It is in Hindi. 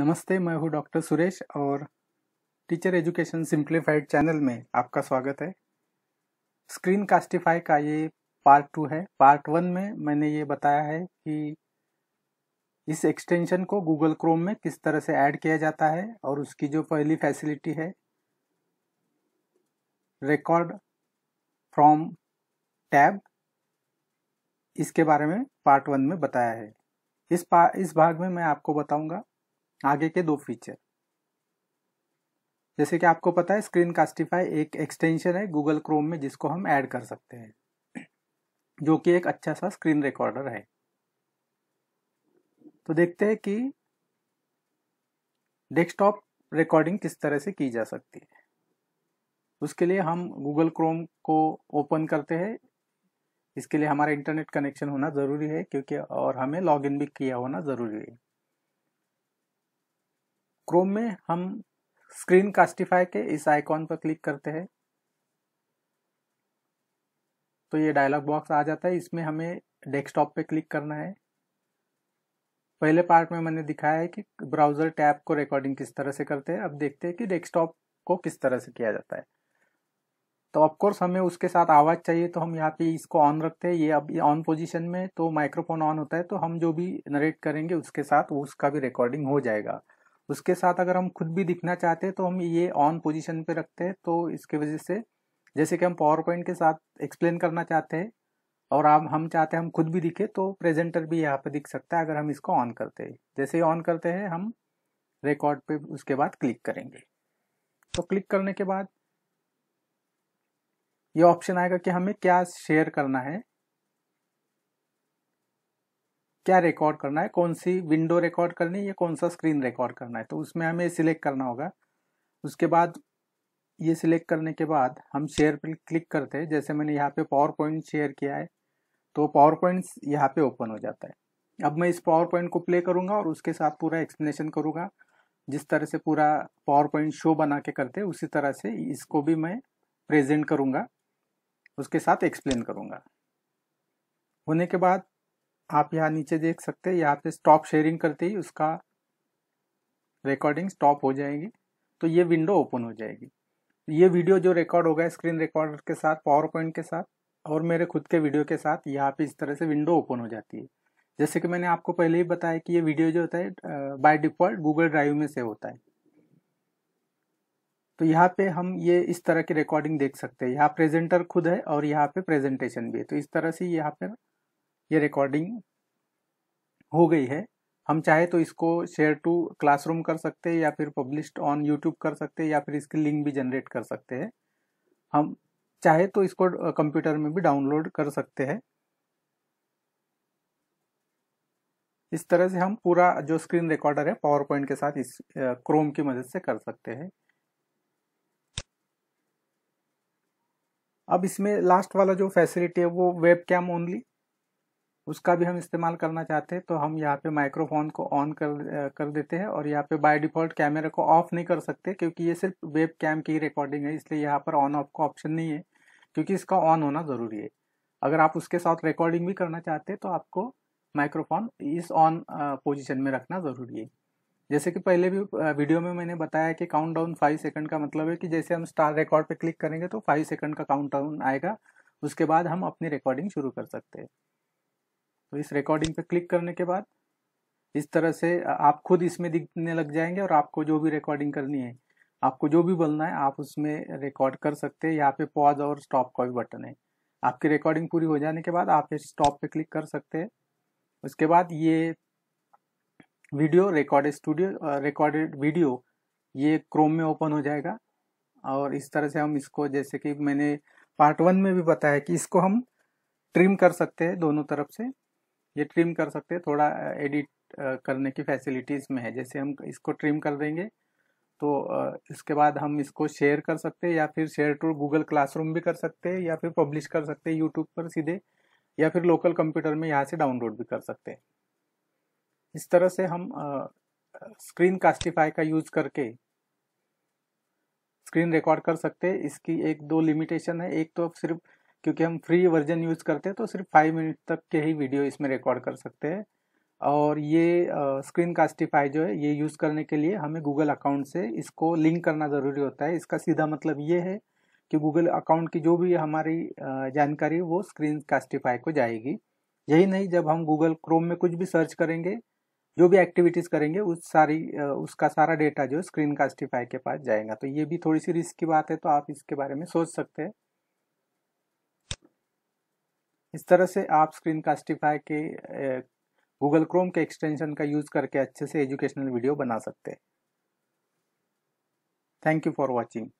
नमस्ते मैं हूँ डॉक्टर सुरेश और टीचर एजुकेशन सिंप्लीफाइड चैनल में आपका स्वागत है स्क्रीन कास्टिफाई का ये पार्ट टू है पार्ट वन में मैंने ये बताया है कि इस एक्सटेंशन को गूगल क्रोम में किस तरह से ऐड किया जाता है और उसकी जो पहली फैसिलिटी है रिकॉर्ड फ्रॉम टैब इसके बारे में पार्ट वन में बताया है इस पा इस भाग में मैं आपको बताऊंगा आगे के दो फीचर जैसे कि आपको पता है स्क्रीन कास्टिफाई एक एक्सटेंशन है गूगल क्रोम में जिसको हम ऐड कर सकते हैं जो कि एक अच्छा सा स्क्रीन रिकॉर्डर है तो देखते हैं कि डेस्कटॉप रिकॉर्डिंग किस तरह से की जा सकती है उसके लिए हम गूगल क्रोम को ओपन करते हैं इसके लिए हमारा इंटरनेट कनेक्शन होना ज़रूरी है क्योंकि और हमें लॉग भी किया होना ज़रूरी है क्रोम में हम स्क्रीन कास्टिफाई के इस आइकॉन पर क्लिक करते हैं तो ये डायलॉग बॉक्स आ जाता है इसमें हमें डेस्कटॉप पे क्लिक करना है पहले पार्ट में मैंने दिखाया है कि ब्राउज़र टैब को रिकॉर्डिंग किस तरह से करते हैं अब देखते हैं कि डेस्कटॉप को किस तरह से किया जाता है तो ऑफकोर्स हमें उसके साथ आवाज़ चाहिए तो हम यहाँ पे इसको ऑन रखते हैं ये अब ऑन पोजिशन में तो माइक्रोफोन ऑन होता है तो हम जो भी नरेट करेंगे उसके साथ उसका भी रिकॉर्डिंग हो जाएगा उसके साथ अगर हम खुद भी दिखना चाहते हैं तो हम ये ऑन पोजीशन पे रखते हैं तो इसके वजह से जैसे कि हम पावर पॉइंट के साथ एक्सप्लेन करना चाहते हैं और आप हम चाहते हैं हम खुद भी दिखे तो प्रेजेंटर भी यहाँ पे दिख सकता है अगर हम इसको ऑन करते हैं जैसे ही ऑन करते हैं हम रिकॉर्ड पे उसके बाद क्लिक करेंगे तो क्लिक करने के बाद ये ऑप्शन आएगा कि हमें क्या शेयर करना है क्या रिकॉर्ड करना है कौन सी विंडो रिकॉर्ड करनी है या कौन सा स्क्रीन रिकॉर्ड करना है तो उसमें हमें सिलेक्ट करना होगा उसके बाद ये सिलेक्ट करने के बाद हम शेयर पर क्लिक करते हैं जैसे मैंने यहाँ पे पावर पॉइंट शेयर किया है तो पावर पॉइंट यहाँ पे ओपन हो जाता है अब मैं इस पावर पॉइंट को प्ले करूँगा और उसके साथ पूरा एक्सप्लेनेशन करूँगा जिस तरह से पूरा पावर पॉइंट शो बना के करते उसी तरह से इसको भी मैं प्रेजेंट करूँगा उसके साथ एक्सप्लेन करूँगा होने के बाद आप यहाँ नीचे देख सकते हैं यहाँ पे स्टॉप शेयरिंग करते ही उसका रिकॉर्डिंग स्टॉप हो जाएगी तो ये विंडो ओपन हो जाएगी ये वीडियो जो रिकॉर्ड होगा स्क्रीन रिकॉर्डर के साथ पावर पॉइंट के साथ और मेरे खुद के वीडियो के साथ यहाँ पे इस तरह से विंडो ओपन हो जाती है जैसे कि मैंने आपको पहले ही बताया कि ये वीडियो जो होता है बाय डिफॉल्ट गूगल ड्राइव में सेव होता है तो यहाँ पे हम ये इस तरह की रिकॉर्डिंग देख सकते हैं यहाँ प्रेजेंटर खुद है और यहाँ पे प्रेजेंटेशन भी है तो इस तरह से यहाँ पे ये रिकॉर्डिंग हो गई है हम चाहे तो इसको शेयर टू क्लासरूम कर सकते हैं या फिर पब्लिश ऑन यूट्यूब कर सकते हैं या फिर इसकी लिंक भी जनरेट कर सकते हैं हम चाहे तो इसको कंप्यूटर में भी डाउनलोड कर सकते हैं इस तरह से हम पूरा जो स्क्रीन रिकॉर्डर है पावर पॉइंट के साथ इस क्रोम की मदद से कर सकते हैं अब इसमें लास्ट वाला जो फैसिलिटी है वो वेब कैम ओनली उसका भी हम इस्तेमाल करना चाहते हैं तो हम यहाँ पे माइक्रोफोन को ऑन कर कर देते हैं और यहाँ पे बाय डिफ़ॉल्ट कैमरा को ऑफ नहीं कर सकते क्योंकि ये सिर्फ वेब कैम की रिकॉर्डिंग है इसलिए यहाँ पर ऑन ऑफ का ऑप्शन नहीं है क्योंकि इसका ऑन होना ज़रूरी है अगर आप उसके साथ रिकॉर्डिंग भी करना चाहते हैं तो आपको माइक्रोफोन इस ऑन पोजिशन में रखना ज़रूरी है जैसे कि पहले भी वीडियो में मैंने बताया कि काउंट डाउन फाइव सेकंड का मतलब है कि जैसे हम स्टार रिकॉर्ड पर क्लिक करेंगे तो फाइव सेकंड का काउंट डाउन आएगा उसके बाद हम अपनी रिकॉर्डिंग शुरू कर सकते हैं तो इस रिकॉर्डिंग पे क्लिक करने के बाद इस तरह से आप खुद इसमें दिखने लग जाएंगे और आपको जो भी रिकॉर्डिंग करनी है आपको जो भी बोलना है आप उसमें रिकॉर्ड कर सकते हैं यहाँ पे पॉज और स्टॉप का भी बटन है आपकी रिकॉर्डिंग पूरी हो जाने के बाद आप इस स्टॉप पे क्लिक कर सकते हैं उसके बाद ये video recorded studio recorded video ये क्रोम में ओपन हो जाएगा और इस तरह से हम इसको जैसे कि मैंने पार्ट वन में भी बताया कि इसको हम ट्रिम कर सकते हैं दोनों तरफ से ये ट्रिम कर सकते हैं थोड़ा एडिट करने की फैसिलिटीज़ में है जैसे हम इसको ट्रिम कर देंगे तो इसके बाद हम इसको शेयर कर सकते हैं या फिर शेयर टू गूगल क्लासरूम भी कर सकते हैं या फिर पब्लिश कर सकते हैं यूट्यूब पर सीधे या फिर लोकल कंप्यूटर में यहाँ से डाउनलोड भी कर सकते हैं इस तरह से हम स्क्रीन कास्टिफाई का यूज़ करके स्क्रीन रिकॉर्ड कर सकते हैं इसकी एक दो लिमिटेशन है एक तो सिर्फ क्योंकि हम फ्री वर्जन यूज़ करते हैं तो सिर्फ फाइव मिनट तक के ही वीडियो इसमें रिकॉर्ड कर सकते हैं और ये स्क्रीन कास्टिफाई जो है ये यूज़ करने के लिए हमें गूगल अकाउंट से इसको लिंक करना ज़रूरी होता है इसका सीधा मतलब ये है कि गूगल अकाउंट की जो भी हमारी जानकारी वो स्क्रीन कास्टिफाई को जाएगी यही नहीं जब हम गूगल क्रोम में कुछ भी सर्च करेंगे जो भी एक्टिविटीज़ करेंगे उस सारी उसका सारा डेटा जो स्क्रीन कास्टिफाई के पास जाएगा तो ये भी थोड़ी सी रिस्क की बात है तो आप इसके बारे में सोच सकते हैं इस तरह से आप स्क्रीन कास्टिफाई के गूगल क्रोम के एक्सटेंशन का यूज़ करके अच्छे से एजुकेशनल वीडियो बना सकते हैं थैंक यू फॉर वॉचिंग